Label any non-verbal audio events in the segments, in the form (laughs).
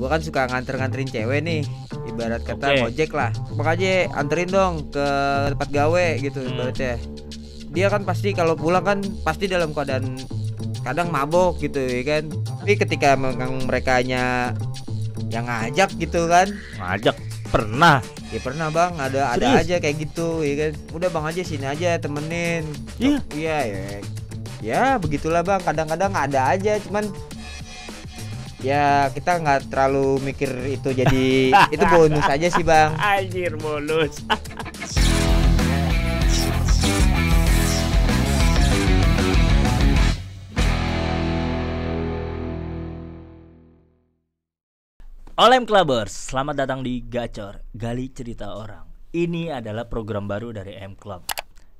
gue kan suka nganter-nganterin cewek nih ibarat kata okay. ojek lah makanya anterin dong ke tempat gawe gitu hmm. ibaratnya dia kan pasti kalau pulang kan pasti dalam keadaan kadang mabok gitu ya kan tapi ketika mereka nya yang ngajak gitu kan ngajak pernah ya pernah bang ada ada aja kayak gitu ya kan udah bang aja sini aja temenin iya iya ya ya begitulah bang kadang-kadang ada aja cuman ya kita nggak terlalu mikir itu jadi (laughs) itu bonus aja sih bang anjir bonus Olem Clubbers, selamat datang di Gacor, Gali Cerita Orang. Ini adalah program baru dari M Club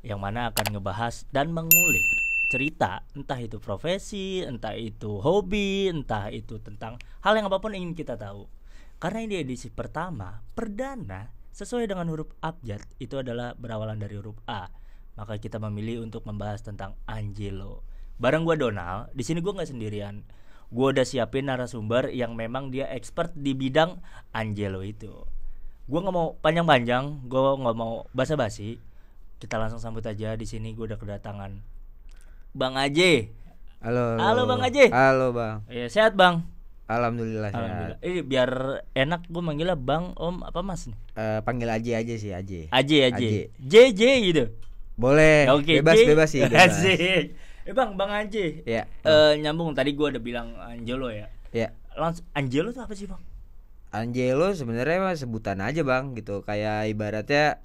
yang mana akan ngebahas dan mengulik cerita, entah itu profesi, entah itu hobi, entah itu tentang hal yang apapun ingin kita tahu. Karena ini edisi pertama, perdana, sesuai dengan huruf abjad itu adalah berawalan dari huruf A. Maka kita memilih untuk membahas tentang Angelo. Bareng gue Donald, di sini gue nggak sendirian. Gue udah siapin narasumber yang memang dia expert di bidang Angelo itu. Gue nggak mau panjang-panjang, gue nggak mau basa-basi. Kita langsung sambut aja di sini gue udah kedatangan Bang Aje. Halo, halo. Bang Aje. Halo Bang. Iya, sehat Bang. Alhamdulillah, Alhamdulillah. Sehat. Eh, biar enak gue manggilnya Bang, Om, apa Mas nih? Uh, panggil Aje aja sih, Aje. Aje, Aje. J J gitu. Boleh. Ya, okay. Bebas, J. bebas sih. (laughs) Bebas. eh Bang, Bang Aje. Ya. Uh, nyambung tadi gue ada bilang Angelo ya. Ya. Langsung Angelo tuh apa sih, Bang? Angelo sebenarnya mah sebutan aja bang gitu kayak ibaratnya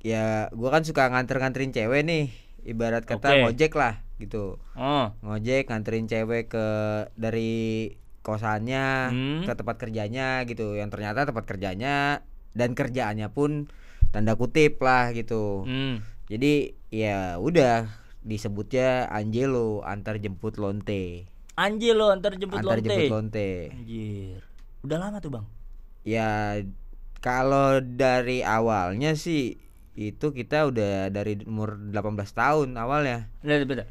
ya gue kan suka nganter-nganterin cewek nih ibarat kata okay. ngojek lah gitu oh. ngojek nganterin cewek ke dari kosannya hmm. ke tempat kerjanya gitu yang ternyata tempat kerjanya dan kerjaannya pun tanda kutip lah gitu hmm. jadi ya udah disebutnya Angelo antar jemput lonte Angelo antar jemput antar lonte antar jemput lonte Anjir. udah lama tuh bang ya kalau dari awalnya sih itu kita udah dari umur 18 tahun awal ya. betul.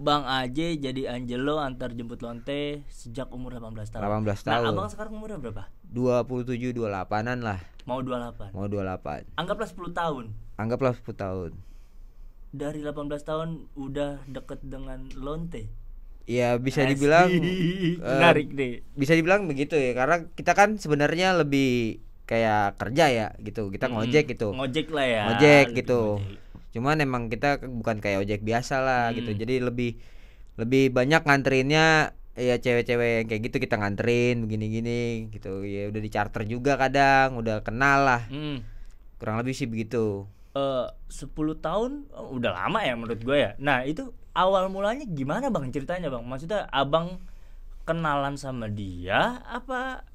Bang AJ jadi Angelo antar jemput lonte sejak umur 18 tahun. 18 nah, tahun. Nah, abang sekarang umurnya berapa? 27 28-an lah. Mau 28. Mau 28. Anggaplah 10 tahun. Anggaplah 10 tahun. Dari 18 tahun udah deket dengan lonte. Ya bisa dibilang eh, menarik uh, deh. Bisa dibilang begitu ya karena kita kan sebenarnya lebih kayak kerja ya gitu kita ngojek gitu ngojek lah ya ngojek gitu ngojek. cuman emang kita bukan kayak ojek biasa lah hmm. gitu jadi lebih lebih banyak nganterinnya ya cewek-cewek yang kayak gitu kita nganterin begini-gini gitu ya udah di charter juga kadang udah kenal lah hmm. kurang lebih sih begitu eh, uh, 10 tahun oh, udah lama ya menurut gue ya nah itu awal mulanya gimana bang ceritanya bang maksudnya abang kenalan sama dia apa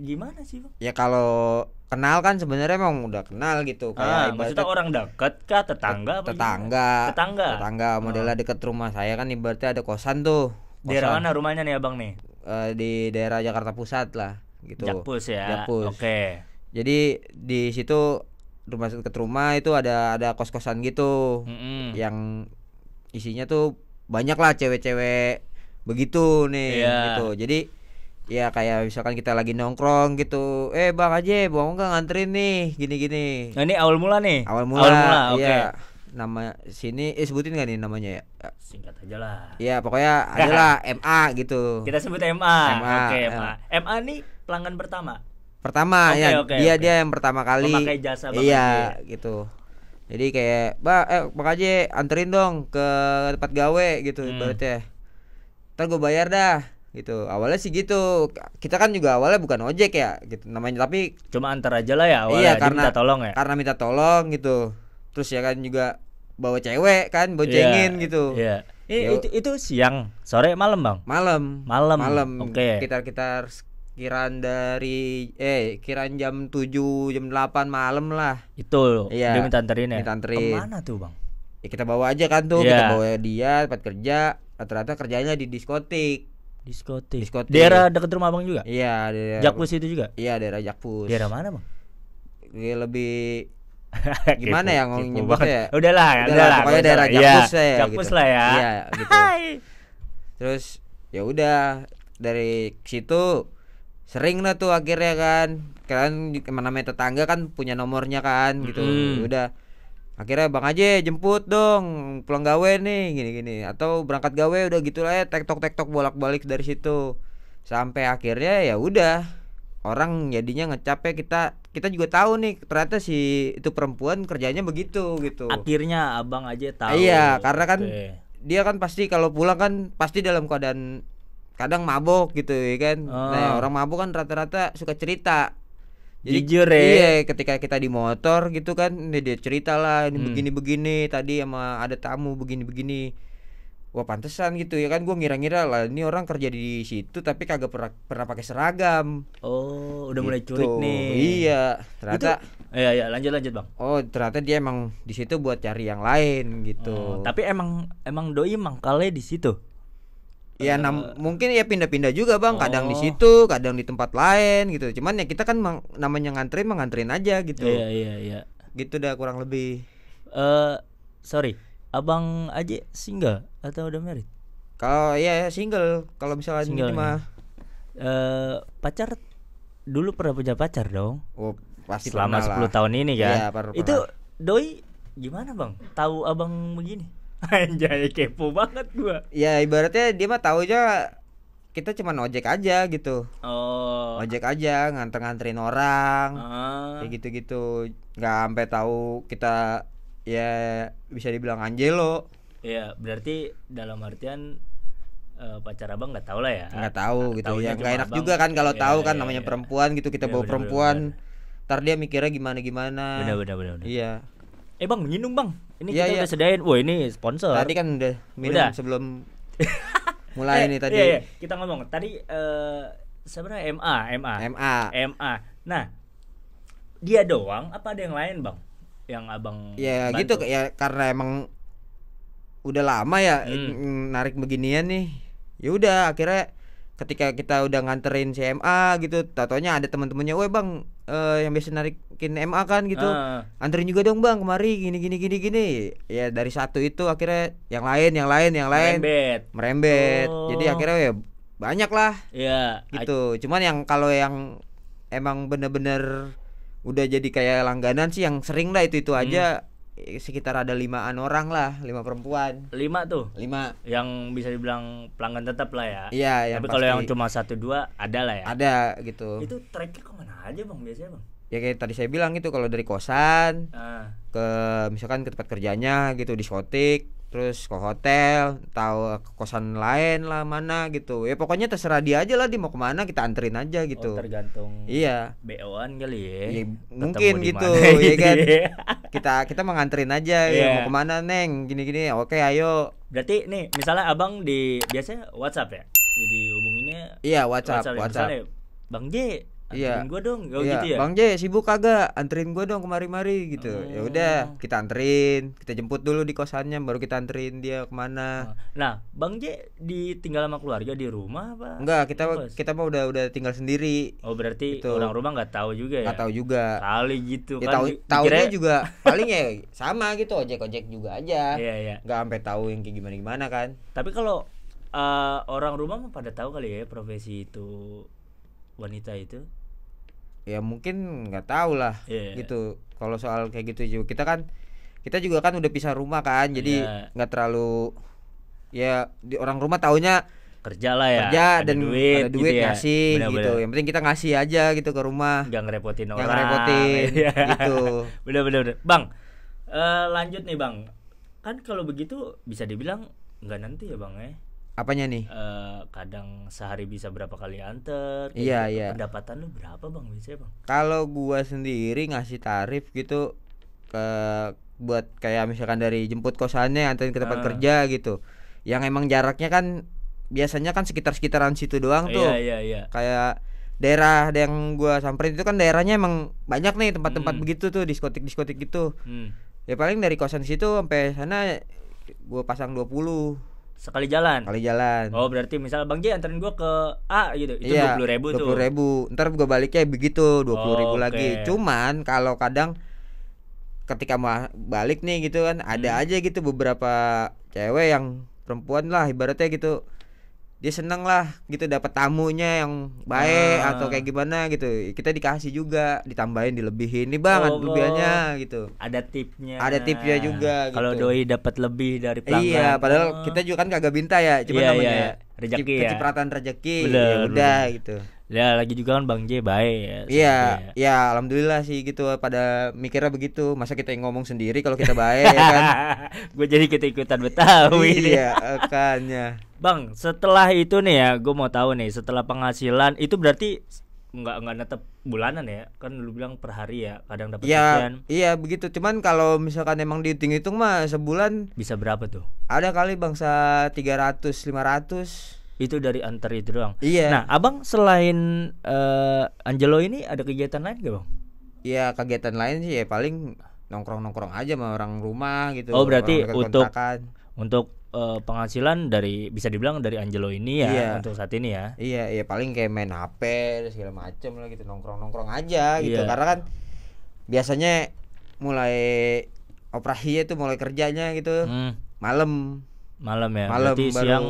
gimana sih bang? Ya kalau kenal kan sebenarnya emang udah kenal gitu ah, kayak ah, maksudnya orang dekat kah tetangga apa tetangga gimana? tetangga tetangga ah. modelnya deket rumah saya kan ibaratnya ada kosan tuh kosan. daerah mana rumahnya nih abang nih uh, di daerah Jakarta Pusat lah gitu Jakpus ya oke okay. jadi di situ rumah deket rumah itu ada ada kos kosan gitu mm -hmm. yang isinya tuh banyak lah cewek-cewek begitu nih yeah. gitu jadi ya kayak misalkan kita lagi nongkrong gitu eh bang aja bang nggak nganterin nih gini gini nah, ini awal mula nih awal mula, awal mula ya. okay. nama sini eh sebutin gak nih namanya ya singkat aja lah ya pokoknya adalah (laughs) MA gitu kita sebut MA MA oke okay, MA MA nih pelanggan pertama pertama okay, ya okay, dia okay. dia yang pertama kali memakai jasa bang iya gitu jadi kayak bang, eh bang aja anterin dong ke tempat gawe gitu hmm. berarti ya ntar gue bayar dah gitu awalnya sih gitu kita kan juga awalnya bukan ojek ya gitu namanya tapi cuma antar aja lah ya awalnya iya, karena minta tolong ya karena minta tolong gitu terus ya kan juga bawa cewek kan boncengin iya, yeah, gitu yeah. Ya, itu itu siang sore malam bang malam malam malam oke okay. kita kita kiran dari eh kiran jam 7 jam 8 malam lah itu iya, dia minta anterin ya minta anterin kemana tuh bang ya kita bawa aja kan tuh yeah. kita bawa dia tempat kerja ternyata kerjanya di diskotik Diskotik. Diskotik. Daerah dekat rumah Abang juga? Iya, daerah. Jakpus itu juga? Iya, daerah Jakpus. Daerah mana, Bang? Ya, lebih (laughs) gimana ya ngomong ya? Udahlah, udahlah. udahlah pokoknya daerah Jakpus ya, ya Jakpus gitu. lah ya. Iya, gitu. Terus ya udah dari situ sering lah tuh akhirnya kan kalian namanya tetangga kan punya nomornya kan gitu. Mm. Udah akhirnya bang aja jemput dong pulang gawe nih gini gini atau berangkat gawe udah gitu lah ya tek-tok bolak balik dari situ sampai akhirnya ya udah orang jadinya ngecape ya, kita kita juga tahu nih ternyata si itu perempuan kerjanya begitu gitu akhirnya abang aja tahu iya karena kan Oke. dia kan pasti kalau pulang kan pasti dalam keadaan kadang mabok gitu ya kan oh. nah ah. orang mabok kan rata-rata suka cerita jadi jujur ya iya ketika kita di motor gitu kan dia cerita lah ini hmm. begini begini tadi sama ada tamu begini begini wah pantesan gitu ya kan gue ngira-ngira lah ini orang kerja di situ tapi kagak pernah pernah pakai seragam oh udah gitu. mulai curik nih iya ternyata itu, iya ya lanjut lanjut bang oh ternyata dia emang di situ buat cari yang lain gitu oh, tapi emang emang doi mangkalnya di situ ya nam mungkin ya pindah-pindah juga bang kadang di oh. situ kadang di tempat lain gitu cuman ya kita kan namanya ngantri mengantrin aja gitu iya iya iya gitu udah kurang lebih eh uh, sorry abang aja single atau udah married kalau ya single kalau misalnya single ini ya. mah uh, pacar dulu pernah punya pacar dong oh pasti selama 10 lah. tahun ini kan ya, itu doi gimana bang tahu abang begini (laughs) Anjay kepo banget gua. Ya ibaratnya dia mah tahu aja kita cuma ojek aja gitu. Oh. Ojek aja nganter-nganterin orang. Ah. Kayak gitu-gitu. Nggak sampai tahu kita ya bisa dibilang anjelo. ya berarti dalam artian uh, pacar abang nggak tahu lah ya nggak tahu nah, gitu ya nggak enak juga kan kalau ya, tahu iya, kan ya, namanya ya. perempuan gitu kita ya, bawa perempuan bener, bener. ntar dia mikirnya gimana gimana benar benar benar iya eh bang minum bang ini ya, kita ya. udah sedain. Wah, ini sponsor. Tadi kan udah minum udah. sebelum (laughs) mulai eh, ini tadi. Iya, iya. Kita ngomong. Tadi uh, sebenarnya MA, MA. MA. MA. Nah, dia doang apa ada yang lain, Bang? Yang Abang Ya, bantu? gitu ya karena emang udah lama ya hmm. narik beginian nih. Ya udah akhirnya ketika kita udah nganterin CMA gitu, tatonya ada teman-temannya, "Woi, Bang, uh, yang biasa narikin MA kan gitu uh. anterin juga dong bang kemari gini gini gini gini ya dari satu itu akhirnya yang lain yang lain yang lain merembet merembet oh. jadi akhirnya ya banyak lah yeah, gitu I... cuman yang kalau yang emang bener-bener udah jadi kayak langganan sih yang sering lah itu itu aja hmm sekitar ada limaan orang lah lima perempuan lima tuh lima yang bisa dibilang pelanggan tetap lah ya iya ya tapi kalau yang cuma satu dua ada lah ya ada gitu itu treknya kemana aja bang biasanya bang ya kayak tadi saya bilang itu kalau dari kosan ah. ke misalkan ke tempat kerjanya gitu diskotik terus ke hotel tahu ke kosan lain lah mana gitu ya pokoknya terserah dia aja lah dia mau kemana kita anterin aja oh, gitu oh, tergantung iya bo kali ya, iya, gitu, iya gitu kan? ya mungkin gitu ya kan kita kita menganterin aja yeah. (laughs) ya mau kemana neng gini gini oke ayo berarti nih misalnya abang di biasanya WhatsApp ya jadi hubunginnya iya WhatsApp WhatsApp, ya? WhatsApp. misalnya, bang J Iya. gue dong, gak iya. gitu ya. Bang J sibuk kagak? Anterin gue dong kemari-mari gitu. Oh. Ya udah, kita anterin, kita jemput dulu di kosannya, baru kita anterin dia kemana. Oh. Nah, Bang J ditinggal sama keluarga di rumah apa? Enggak, kita Kos? kita mah udah udah tinggal sendiri. Oh berarti gitu. orang rumah nggak tahu juga ya? Nggak tahu juga. Kali gitu. Ya, kan tahu tahunya juga paling ya sama gitu ojek ojek juga aja. Iya iya. Nggak sampai tahu yang kayak gimana gimana kan? Tapi kalau uh, orang rumah mah pada tahu kali ya profesi itu wanita itu ya mungkin nggak tahu lah yeah. gitu kalau soal kayak gitu juga kita kan kita juga kan udah pisah rumah kan jadi iya. nggak terlalu ya di orang rumah taunya kerja lah ya kerja ada dan duit, ada duit gitu ya. ngasih ya. bener, gitu yang penting kita ngasih aja gitu ke rumah nggak ngerepotin orang nggak ngerepotin (laughs) iya. gitu (laughs) bener, bener bener bang uh, lanjut nih bang kan kalau begitu bisa dibilang nggak nanti ya bang ya Apanya nih? Uh, kadang sehari bisa berapa kali antar. Iya, gitu. iya. Pendapatan lu berapa, Bang? Biasanya, Bang? Kalau gua sendiri ngasih tarif gitu ke buat kayak misalkan dari jemput kosannya anterin ke tempat uh. kerja gitu. Yang emang jaraknya kan biasanya kan sekitar-sekitaran situ doang iya, tuh. Iya, iya, iya. Kayak daerah yang gua samperin itu kan daerahnya emang banyak nih tempat-tempat hmm. begitu tuh diskotik-diskotik gitu. Hmm. Ya paling dari kosan situ sampai sana gua pasang 20 sekali jalan sekali jalan oh berarti misal bang J anterin gue ke A gitu itu iya, dua puluh ribu dua puluh ribu ntar gue baliknya begitu dua puluh ribu okay. Oh, lagi cuman kalau kadang ketika mau balik nih gitu kan ada hmm. aja gitu beberapa cewek yang perempuan lah ibaratnya gitu dia seneng lah gitu dapat tamunya yang baik ah. atau kayak gimana gitu kita dikasih juga ditambahin dilebihin nih banget oh, lebihannya oh. gitu ada tipnya ada tipnya juga kalau gitu. doi dapat lebih dari pelanggan iya padahal oh. kita juga kan kagak binta ya cuma iya, namanya iya. iya. rezeki ya kecipratan rezeki ya udah gitu Ya lagi juga kan Bang J baik ya, Iya, ya. ya alhamdulillah sih gitu pada mikirnya begitu. Masa kita yang ngomong sendiri kalau kita baik ya kan. (laughs) gue jadi kita ikutan Betawi. Iya, makanya. Bang, setelah itu nih ya, gue mau tahu nih setelah penghasilan itu berarti nggak nggak netep bulanan ya kan lu bilang per hari ya kadang dapat ya, sekian iya begitu cuman kalau misalkan emang dihitung-hitung mah sebulan bisa berapa tuh ada kali bangsa 300 500 itu dari antar itu doang. Iya. Nah, Abang selain uh, Angelo ini ada kegiatan lain gak, Bang? Iya, kegiatan lain sih ya paling nongkrong-nongkrong aja sama orang rumah gitu. Oh, berarti untuk kontrakan. untuk uh, penghasilan dari bisa dibilang dari Angelo ini ya iya. untuk saat ini ya. Iya, iya paling kayak main HP segala macem lah gitu, nongkrong-nongkrong aja gitu. Iya. Karena kan biasanya mulai operasinya tuh mulai kerjanya gitu. Hmm. Malam. Malam ya. Malam baru siang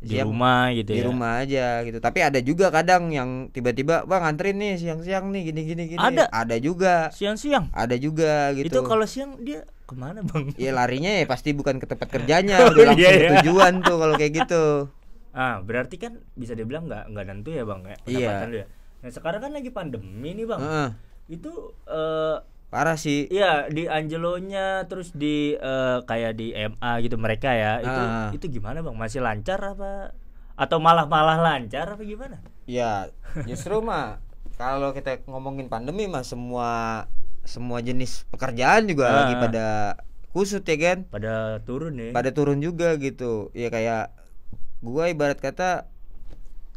di Siap, rumah gitu di ya. rumah aja gitu tapi ada juga kadang yang tiba-tiba bang antri nih siang-siang nih gini gini gini ada ada juga siang-siang ada juga gitu itu kalau siang dia kemana bang ya larinya ya pasti bukan ke tempat kerjanya (laughs) oh, udah iya, langsung iya, iya. tujuan tuh kalau kayak gitu ah berarti kan bisa dibilang nggak nggak nentu ya bang ya iya. nah sekarang kan lagi pandemi nih bang uh. itu uh, parah sih iya di Angelonya terus di uh, kayak di MA gitu mereka ya itu ah. itu gimana bang masih lancar apa atau malah malah lancar apa gimana ya justru mah kalau kita ngomongin pandemi mah semua semua jenis pekerjaan juga ah. lagi pada kusut ya kan pada turun ya pada turun juga gitu ya kayak gua ibarat kata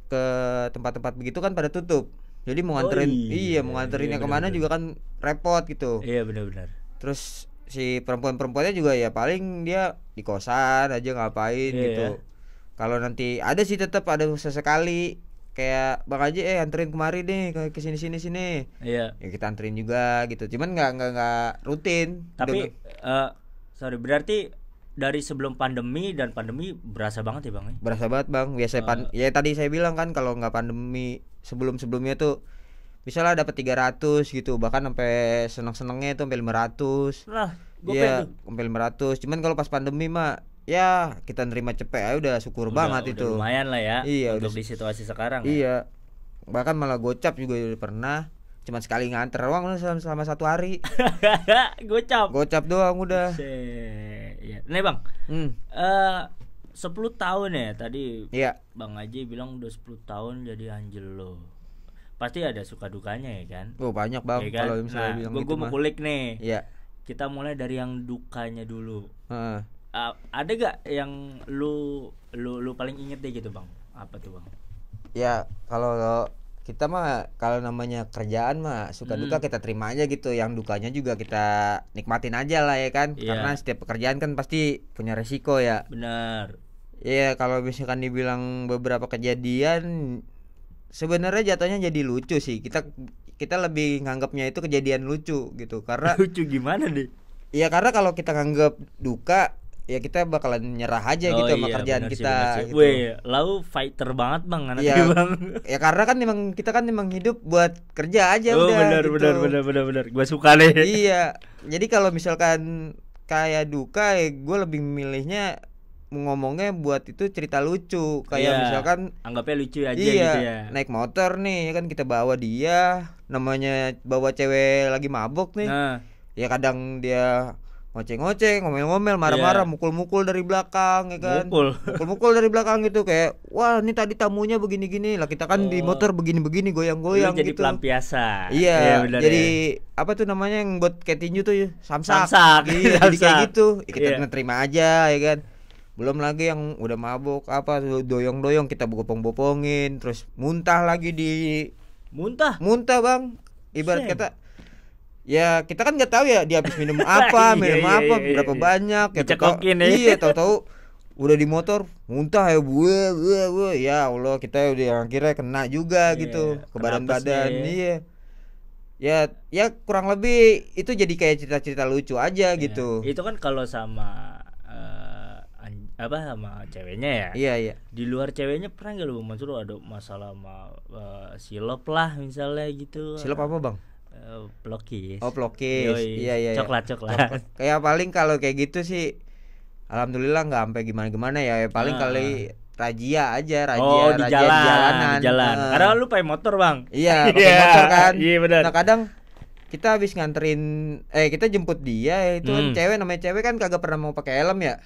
ke tempat-tempat begitu kan pada tutup jadi mau oh, nganterin oh, iya, iya mau nganterinnya iya, kemana juga kan repot gitu iya benar-benar terus si perempuan-perempuannya juga ya paling dia di kosan aja ngapain iya, gitu iya. kalau nanti ada sih tetap ada sesekali kayak bang aja eh anterin kemari deh ke sini sini sini iya ya kita anterin juga gitu cuman nggak nggak nggak rutin tapi Udah, eh, uh, sorry berarti dari sebelum pandemi dan pandemi berasa banget ya bang ya? berasa banget bang biasa uh, pan eh. ya tadi saya bilang kan kalau nggak pandemi sebelum-sebelumnya tuh misalnya dapat 300 gitu bahkan sampai seneng-senengnya itu sampai 500 lah ya sampai 500. Cuman kalau pas pandemi mah ya kita nerima cepet aja udah syukur udah, banget udah itu. Lumayan lah ya. Iya, untuk udah, di situasi sekarang. Ya. Iya. Ya. Bahkan malah gocap juga udah pernah. Cuman sekali nganter doang selama, selama satu hari. (laughs) gocap. Gocap doang udah. Iya. Nih, Bang. Hmm. Uh, sepuluh tahun ya tadi Iya. Bang aji bilang udah sepuluh tahun jadi anjel lo. Pasti ada suka dukanya ya kan? Oh, banyak Bang ya kan? kalau misalnya nah, bilang gua, gitu. mau kulik nih. Iya. Kita mulai dari yang dukanya dulu. Uh. Uh, ada gak yang lu lu lu paling inget deh gitu, Bang? Apa tuh, Bang? Ya, kalau kita mah kalau namanya kerjaan mah suka hmm. duka kita terima aja gitu yang dukanya juga kita nikmatin aja lah ya kan yeah. karena setiap pekerjaan kan pasti punya resiko ya benar ya kalau misalkan dibilang beberapa kejadian sebenarnya jatuhnya jadi lucu sih kita kita lebih nganggapnya itu kejadian lucu gitu karena (laughs) lucu gimana deh ya karena kalau kita nganggap duka ya kita bakalan nyerah aja oh gitu iya, kita gitu. Weh, lau fighter banget bang anak ya, iya. bang. Ya karena kan memang kita kan memang hidup buat kerja aja oh, udah. Benar, gitu. benar benar benar benar Gua suka deh. Iya. Jadi kalau misalkan kayak duka ya gue lebih milihnya ngomongnya buat itu cerita lucu kayak yeah, misalkan anggapnya lucu aja iya, gitu ya naik motor nih ya kan kita bawa dia namanya bawa cewek lagi mabok nih nah. ya kadang dia ngoceh-ngoceh, ngomel-ngomel, marah-marah, iya. mukul-mukul dari belakang ya kan. Mukul. Mukul-mukul dari belakang gitu kayak, wah ini tadi tamunya begini-gini. Lah kita kan oh. di motor begini-begini goyang-goyang gitu. Iya, iya, jadi pelampiasa Iya. Yeah, jadi apa tuh namanya yang buat ketinju tuh samsak. Samsak. Iya, samsak. jadi kayak gitu. Ya, kita yeah. terima aja ya kan belum lagi yang udah mabuk apa doyong-doyong kita bopong-bopongin terus muntah lagi di muntah muntah bang ibarat Sen. kata ya kita kan nggak tahu ya dia habis minum (laughs) apa iya, minum iya, apa iya, iya, berapa iya. banyak ya Dicekokin tau, ya. iya (laughs) tahu-tahu udah di motor muntah ya gue gue gue ya Allah kita udah yang kira kena juga yeah, gitu iya. ke badan-badan ya, ya. iya ya ya kurang lebih itu jadi kayak cerita-cerita lucu aja yeah. gitu itu kan kalau sama apa sama ceweknya ya iya iya di luar ceweknya pernah nggak lu bang Mansur ada masalah sama uh, silop lah misalnya gitu silop apa bang uh, oh plokis. Iya, iya iya coklat coklat, coklat. kayak paling kalau kayak gitu sih alhamdulillah nggak sampai gimana gimana ya. ya paling uh. kali Rajia aja, Rajia, oh, di rajia jalan, di jalanan. Di jalan. Uh. Karena lu pakai motor, Bang. Iya, (laughs) pakai yeah, motor kan. Iya, yeah, benar. Nah, kadang kita habis nganterin eh kita jemput dia itu kan hmm. kan cewek namanya cewek kan kagak pernah mau pakai helm ya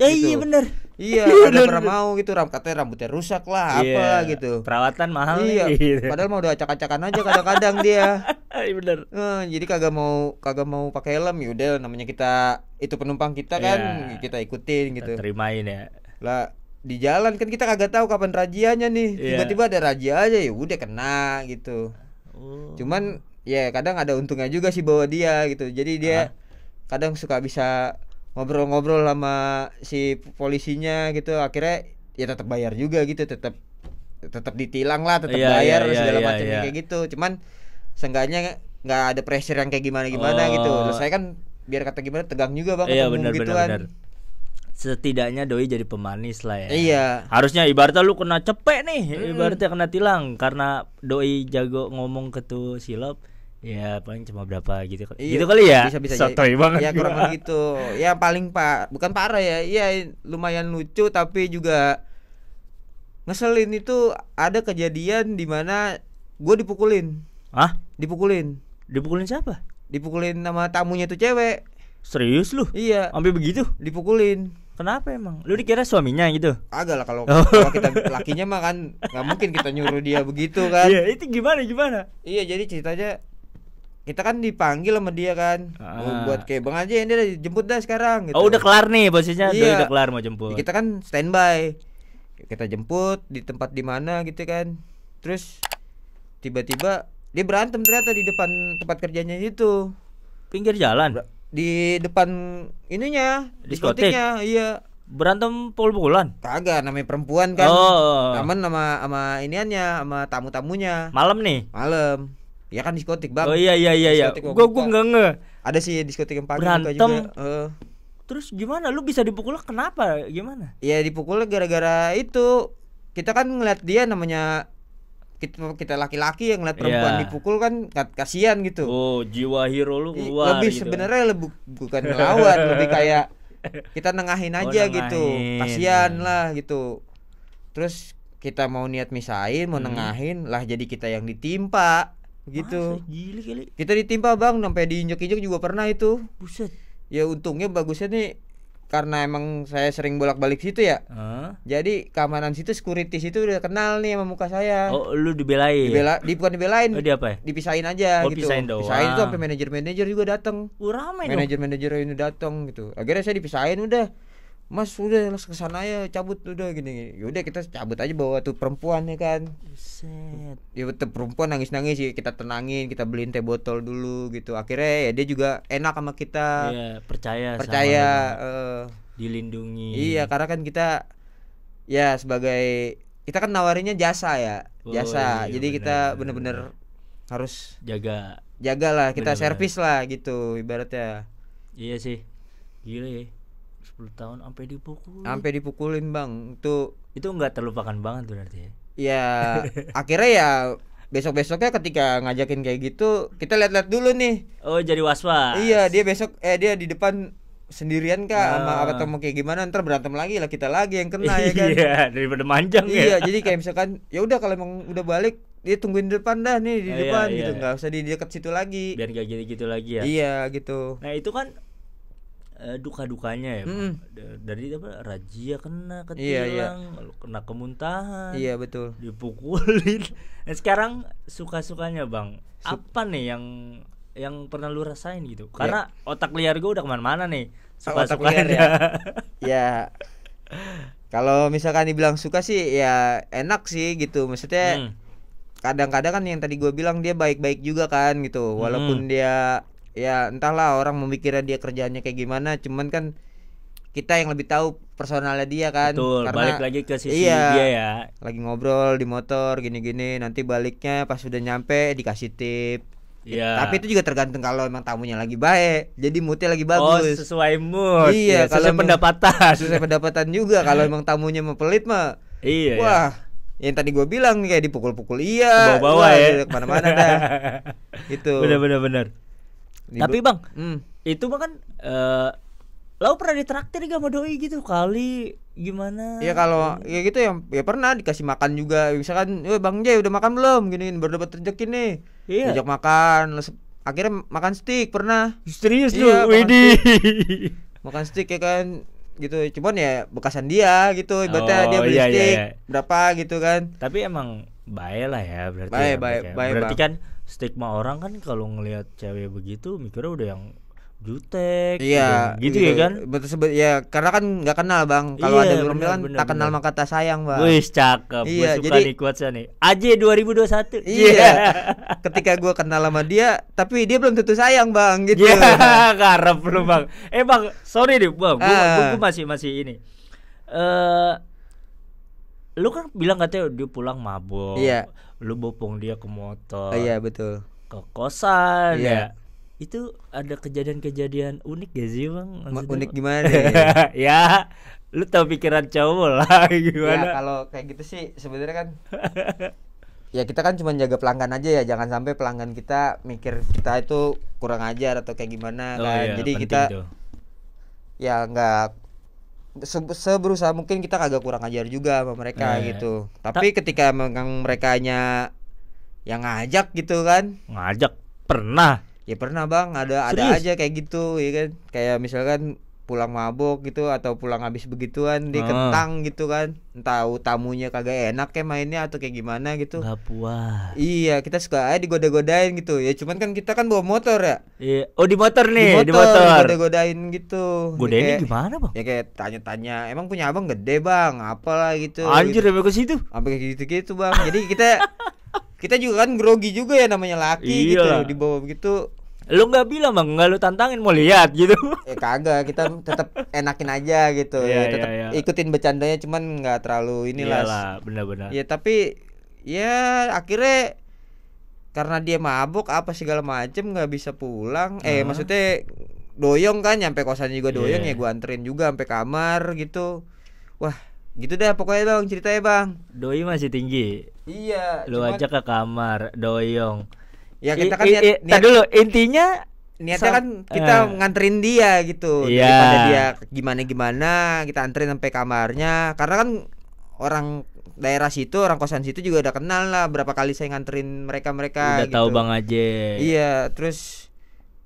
Ya gitu. Iya bener Iya, udah (laughs) iya, pernah mau gitu ram katanya rambutnya rusak lah yeah. apa iya, gitu. Perawatan mahal iya. nih. Gitu. Padahal mau udah acak-acakan aja kadang-kadang dia. (laughs) Iya bener hmm, jadi kagak mau kagak mau pakai helm ya udah namanya kita itu penumpang kita kan yeah. kita ikutin gitu. terimain ya. Lah di jalan kan kita kagak tahu kapan rajianya nih. tiba Tiba-tiba ada rajia aja ya udah kena gitu. uh. Cuman ya kadang ada untungnya juga sih bawa dia gitu. Jadi dia uh kadang suka bisa ngobrol-ngobrol sama si polisinya gitu akhirnya ya tetap bayar juga gitu tetap tetap ditilang lah tetap yeah, iya, bayar yeah, segala yeah, macam yeah. kayak gitu cuman seenggaknya nggak ada pressure yang kayak gimana gimana gitu. oh. gitu Terus saya kan biar kata gimana tegang juga bang yeah, iya, bener, gitu bener, setidaknya doi jadi pemanis lah ya iya harusnya ibaratnya lu kena cepek nih ibaratnya kena tilang karena doi jago ngomong ke tuh silop Ya paling cuma berapa gitu kali. Iya, gitu kali ya. Bisa bisa Sotoy banget. Ya kurang lebih gitu. Ya paling pak bukan parah ya. Iya lumayan lucu tapi juga ngeselin itu ada kejadian di mana gue dipukulin. Hah? Dipukulin. Dipukulin siapa? Dipukulin sama tamunya tuh cewek. Serius lu? Iya. Sampai begitu? Dipukulin. Kenapa emang? Lu dikira suaminya gitu? Agak lah kalau oh. kita lakinya mah kan nggak mungkin kita nyuruh dia begitu kan. Iya, itu gimana gimana? Iya, jadi ceritanya kita kan dipanggil sama dia kan oh, ah. buat kayak bang aja ini jemput dah sekarang gitu. oh udah kelar nih posisinya iya. udah, kelar mau jemput kita kan standby kita jemput di tempat di mana gitu kan terus tiba-tiba dia berantem ternyata di depan tempat kerjanya itu pinggir jalan di depan ininya diskotiknya iya berantem pol-polan kagak namanya perempuan kan oh. aman sama sama iniannya sama tamu-tamunya malam nih malam Ya kan diskotik bang. Oh iya iya iya iya. Gue gue nggak nge. Ada sih diskotik yang pagi Berantem. juga. Uh. Terus gimana? Lu bisa dipukul kenapa? Gimana? Ya dipukul gara-gara itu kita kan ngeliat dia namanya kita kita laki-laki yang ngeliat perempuan yeah. dipukul kan kasihan gitu. Oh, jiwa hero lu keluar Lebih gitu. sebenarnya lebih bukan melawan, lebih kayak (laughs) kita nengahin oh, aja oh, nengahin. gitu. Kasihan yeah. lah gitu. Terus kita mau niat misain, mau hmm. nengahin, lah jadi kita yang ditimpa gitu gili, gili. kita ditimpa bang sampai diinjek-injek juga pernah itu buset ya untungnya bagusnya nih karena emang saya sering bolak-balik situ ya. Uh. Jadi keamanan situ security situ udah kenal nih sama muka saya. Oh, lu dibelain. Dibela di bukan dibelain. Oh, di apa ya? Dipisahin aja oh, gitu. Pisahin doang. Pisahin tuh sampai manajer-manajer juga datang. Uh, oh, ramai Manajer-manajer ini datang gitu. Akhirnya saya dipisahin udah mas udah langsung sana ya cabut udah gini, gini. yaudah kita cabut aja bawa tuh perempuan ya kan Set. ya betul perempuan nangis nangis ya, sih kita tenangin kita beliin teh botol dulu gitu akhirnya ya dia juga enak sama kita iya, percaya percaya sama uh, eh. dilindungi iya karena kan kita ya sebagai kita kan nawarinya jasa ya oh, jasa iya, iya jadi bener, kita bener-bener harus jaga jagalah kita servis lah gitu ibaratnya iya sih gila ya 10 tahun sampai dipukul sampai dipukulin bang itu itu nggak terlupakan banget tuh berarti ya, ya (laughs) akhirnya ya besok besoknya ketika ngajakin kayak gitu kita lihat-lihat dulu nih oh jadi was was iya dia besok eh dia di depan sendirian kak oh. sama ah. apa temu kayak gimana ntar berantem lagi lah kita lagi yang kena ya kan iya daripada manjang ya. iya ya. jadi kayak misalkan ya udah kalau emang udah balik dia tungguin di depan dah nih di oh, depan iya, gitu iya. nggak iya. usah di dekat situ lagi biar gak jadi gitu lagi ya iya gitu nah itu kan uh, duka-dukanya ya mm. dari apa Rajia kena ketilang iya, iya. kena kemuntahan iya betul dipukulin (laughs) nah, sekarang suka-sukanya bang Sup. apa nih yang yang pernah lu rasain gitu ya. karena yeah. otak liar gue udah kemana-mana nih suka liar. ya, (laughs) ya. kalau misalkan dibilang suka sih ya enak sih gitu maksudnya hmm kadang-kadang kan yang tadi gue bilang dia baik-baik juga kan gitu hmm. walaupun hmm. dia ya entahlah orang memikirnya dia kerjaannya kayak gimana cuman kan kita yang lebih tahu personalnya dia kan Betul, karena balik lagi ke sisi iya, dia ya lagi ngobrol di motor gini-gini nanti baliknya pas sudah nyampe dikasih tip Iya. Tapi itu juga tergantung kalau emang tamunya lagi baik, jadi moodnya lagi oh, bagus. Oh, sesuai mood. Iya, ya, kalau sesuai pendapatan. Sesuai pendapatan juga. (laughs) Kalau emang tamunya mau pelit mah, iya. iya. Wah, ya. yang tadi gue bilang kayak dipukul-pukul iya. Bawa-bawa iya, ya. Iya, mana mana dah. (laughs) itu. Bener-bener. Tapi bang, hmm. itu mah kan uh, eh, lo pernah ditraktir gak sama doi gitu kali gimana? Ya kalau ya gitu ya, ya pernah dikasih makan juga. Misalkan, "Eh Bang Jay udah makan belum?" gini baru dapat rezeki nih. Iya. makan, akhirnya makan stick pernah. Serius iya, lu? Widi. Makan stick ya kan gitu cuman ya bekasan dia gitu ibaratnya oh, dia beli iya, iya steak iya, berapa gitu kan tapi emang baik lah ya berarti baik ya, baik, baik, ya. berarti bang. kan stigma orang kan kalau ngelihat cewek begitu mikirnya udah yang jutek iya gitu, gitu ya kan betul sebut ya karena kan nggak kenal bang kalau iya, ada belum kan tak kenal maka tak sayang bang wih cakep iya, suka jadi, nih kuatnya nih AJ 2021 iya yeah. ketika gue kenal sama dia tapi dia belum tentu sayang bang (laughs) gitu ya yeah, karep lu bang eh bang sorry deh bang gue ah. masih masih ini eh uh, lu kan bilang katanya dia pulang mabok iya. lu bopong dia ke motor oh, iya betul ke kosan iya. ya itu ada kejadian-kejadian unik gak sih bang Maksudnya, unik gimana ya? (laughs) ya lu tau pikiran cowok lah (laughs) ya, gimana ya, kalau kayak gitu sih sebenarnya kan (laughs) ya kita kan cuma jaga pelanggan aja ya jangan sampai pelanggan kita mikir kita itu kurang ajar atau kayak gimana oh, kan iya, jadi kita tuh. ya nggak se seberusaha mungkin kita kagak kurang ajar juga sama mereka eh, gitu. Tapi ta ketika memang mereka nya yang ngajak gitu kan. Ngajak pernah. Ya pernah Bang, ada Serius? ada aja kayak gitu ya kan. Kayak misalkan pulang mabok gitu atau pulang habis begituan di kentang ah. gitu kan tahu tamunya kagak enak kayak mainnya atau kayak gimana gitu nggak puas iya kita suka aja digoda-godain gitu ya cuman kan kita kan bawa motor ya iya oh di motor nih di motor, di motor. goda-godain gitu godain kayak, gimana bang ya kayak tanya-tanya emang punya abang gede bang apalah gitu anjir gitu. ke situ sampai kayak gitu-gitu bang jadi kita (laughs) kita juga kan grogi juga ya namanya laki gitu, iya. gitu di bawah begitu lu nggak bilang bang nggak lu tantangin mau lihat gitu (laughs) eh kagak kita tetap enakin aja gitu yeah, ya iya, tetap yeah, ikutin bercandanya cuman nggak terlalu inilah Iyalah, benar-benar ya tapi ya akhirnya karena dia mabuk apa segala macem nggak bisa pulang uh -huh. eh maksudnya doyong kan nyampe kosan juga doyong yeah. ya gua anterin juga sampai kamar gitu wah gitu deh pokoknya bang ceritanya bang doi masih tinggi iya lu cuman... ajak ke kamar doyong Ya kita kan niat, niat dulu intinya niatnya so, kan kita uh, nganterin dia gitu yeah. daripada dia gimana gimana kita anterin sampai kamarnya karena kan orang daerah situ orang kosan situ juga udah kenal lah berapa kali saya nganterin mereka mereka udah gitu. tahu bang aja iya terus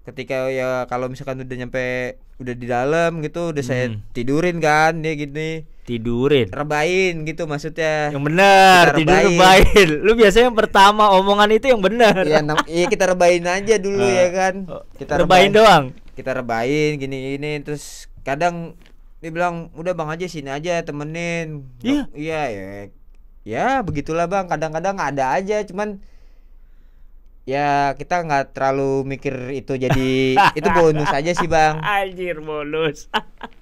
ketika ya kalau misalkan udah nyampe udah di dalam gitu udah hmm. saya tidurin kan dia gini tidurin rebain gitu maksudnya yang benar tidur rebain lu biasanya yang pertama omongan itu yang benar iya ya kita rebain aja dulu ah. ya kan oh, kita rebain, rebain doang kita rebain gini ini terus kadang dia bilang udah bang aja sini aja temenin iya iya ya ya begitulah bang kadang-kadang ada aja cuman ya kita nggak terlalu mikir itu jadi (laughs) itu bonus aja sih bang anjir bonus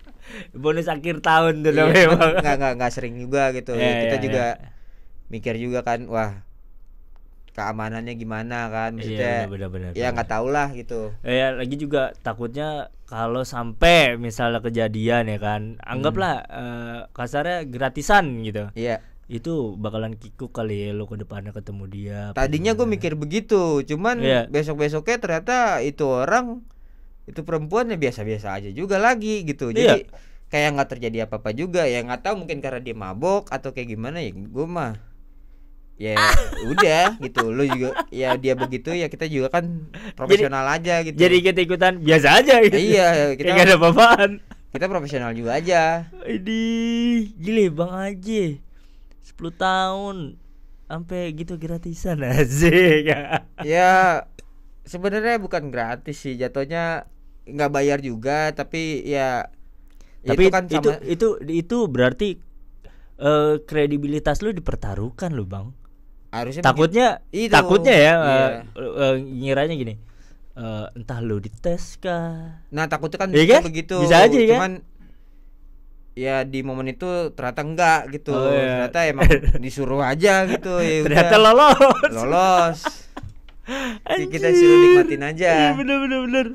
(laughs) bonus akhir tahun tuh iya, memang nggak nggak nggak sering juga gitu yeah, kita yeah, juga yeah. mikir juga kan wah keamanannya gimana kan iya, maksudnya yeah, bener, bener, ya nggak tahu lah gitu eh, ya lagi juga takutnya kalau sampai misalnya kejadian ya kan anggaplah hmm. uh, kasarnya gratisan gitu iya itu bakalan kikuk kali ya lo ke depannya ketemu dia. Tadinya gue mikir begitu, cuman yeah. besok-besoknya ternyata itu orang itu perempuan ya biasa-biasa aja juga lagi gitu. Iya. Jadi kayak nggak terjadi apa-apa juga ya nggak tahu mungkin karena dia mabok atau kayak gimana ya gue mah ya (laughs) udah gitu lo juga ya dia begitu ya kita juga kan profesional jadi, aja gitu jadi kita ikutan biasa aja gitu iya (laughs) ya kita nggak ada apa-apaan kita profesional juga aja ini gile bang aja 10 tahun sampai gitu gratisan sih (laughs) ya sebenarnya bukan gratis sih jatuhnya nggak bayar juga tapi ya, ya tapi itu kan itu, sama... itu itu itu berarti uh, kredibilitas lu dipertaruhkan lu bang harusnya takutnya itu. takutnya ya yeah. Iya. uh, eh, uh, ngiranya gini uh, entah lu dites kah nah takutnya kan ya kan? begitu bisa aja iya kan? cuman ya di momen itu ternyata enggak gitu oh, iya. ternyata emang (laughs) disuruh aja gitu ya ternyata udah. lolos lolos Anjir. (laughs) Ya kita suruh nikmatin aja iya, bener bener bener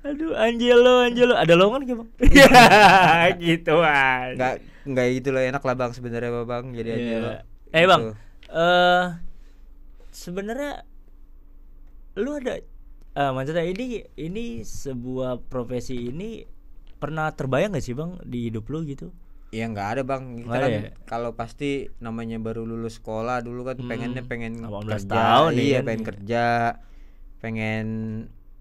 aduh Angelo Angelo ada lowongan gak bang (laughs) ya gitu aja nggak nggak gitu loh enak lah bang sebenarnya bang jadi yeah. Angelo eh hey, bang gitu. eh uh, sebenarnya lu ada uh, maksudnya ini ini sebuah profesi ini pernah terbayang gak sih bang di hidup lu gitu Iya nggak ada bang, kita kan ya? kalau pasti namanya baru lulus sekolah dulu kan hmm, pengennya pengen 18 kerja, tahun iya, iya kan? pengen kerja, pengen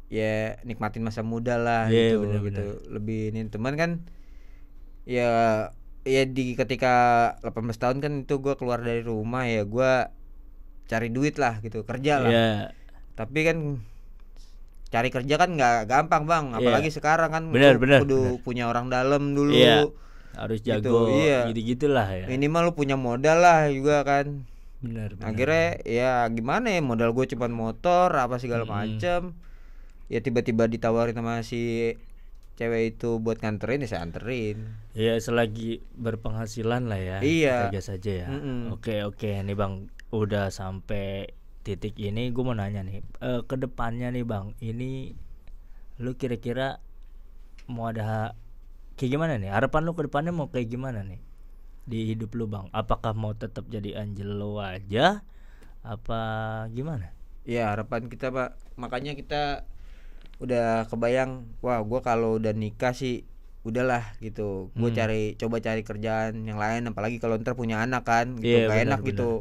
ya nikmatin masa muda lah yeah, gitu bener -bener. gitu lebih ini teman kan ya ya di ketika 18 tahun kan itu gue keluar dari rumah ya gue cari duit lah gitu kerja lah yeah. tapi kan cari kerja kan nggak gampang bang iya. apalagi yeah. sekarang kan bener, bener, kudu bener. punya orang dalam dulu yeah. harus gitu, jago gitu, iya. gitu gitulah ya minimal lu punya modal lah juga kan bener, bener. akhirnya ya gimana ya modal gue cuma motor apa segala hmm. macem ya tiba-tiba ditawarin sama si cewek itu buat nganterin ya saya anterin ya selagi berpenghasilan lah ya iya kerja saja ya mm -mm. oke oke ini bang udah sampai titik ini gue mau nanya nih uh, eh, kedepannya nih bang ini lu kira-kira mau ada kayak gimana nih harapan lu kedepannya mau kayak gimana nih di hidup lu bang apakah mau tetap jadi Angelo aja apa gimana ya harapan kita pak makanya kita udah kebayang wah gue kalau udah nikah sih udahlah gitu gue hmm. cari coba cari kerjaan yang lain apalagi kalau ntar punya anak kan gitu yeah, gak bener, enak bener. gitu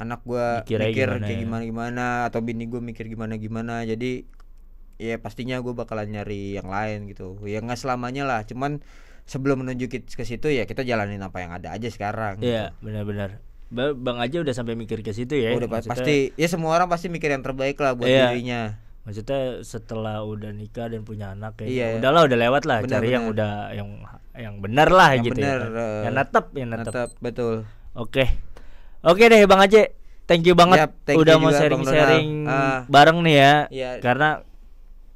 anak gue mikir gimana, kayak gimana ya. gimana atau bini gue mikir gimana gimana jadi ya pastinya gue bakalan nyari yang lain gitu ya nggak selamanya lah cuman sebelum menuju ke situ ya kita jalanin apa yang ada aja sekarang iya gitu. benar-benar bang aja udah sampai mikir ke situ ya udah maksudnya, pasti ya semua orang pasti mikir yang terbaik lah buat iya. dirinya maksudnya setelah udah nikah dan punya anak ya iya, udahlah udah lewat lah bener, cari bener. yang udah yang yang benar lah yang gitu bener, ya, uh, yang netep yang netep, betul oke okay. Oke deh Bang Aceh thank you banget yep, thank udah you mau sharing-sharing uh, ah. bareng nih ya. Yeah. Karena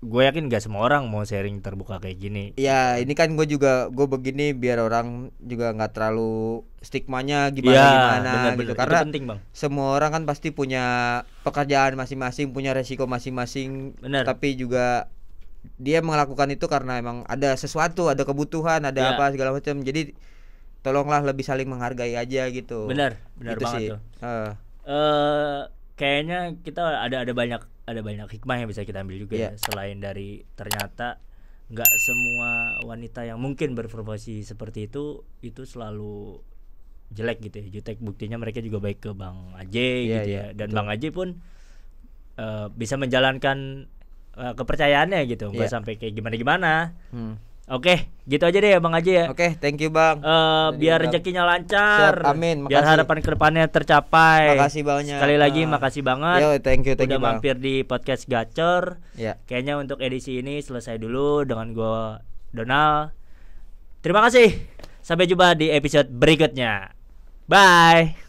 gue yakin gak semua orang mau sharing terbuka kayak gini. Ya ini kan gue juga gue begini biar orang juga nggak terlalu stigmanya gimana iya, gimana bener, gitu karena penting, bang. semua orang kan pasti punya pekerjaan masing-masing punya resiko masing-masing. Tapi juga dia melakukan itu karena emang ada sesuatu, ada kebutuhan, ada yeah. apa segala macam. Jadi tolonglah lebih saling menghargai aja gitu benar benar gitu banget sih. tuh uh. Uh, kayaknya kita ada ada banyak ada banyak hikmah yang bisa kita ambil juga yeah. ya selain dari ternyata nggak semua wanita yang mungkin berprofesi seperti itu itu selalu jelek gitu ya jutek buktinya mereka juga baik ke bang Aj yeah, gitu yeah, ya iya, dan betul. bang Aj pun uh, bisa menjalankan uh, kepercayaannya gitu nggak yeah. sampai kayak gimana gimana hmm Oke, gitu aja deh ya Bang Aji ya. Oke, thank you Bang. Uh, biar rezekinya lancar. Siap, amin. Makasih. Biar harapan kedepannya tercapai. Makasih banyak. Sekali lagi uh, makasih banget. Yo, thank you, thank Udah you, mampir di podcast Gacor. Ya. Yeah. Kayaknya untuk edisi ini selesai dulu dengan gue Donal. Terima kasih. Sampai jumpa di episode berikutnya. Bye.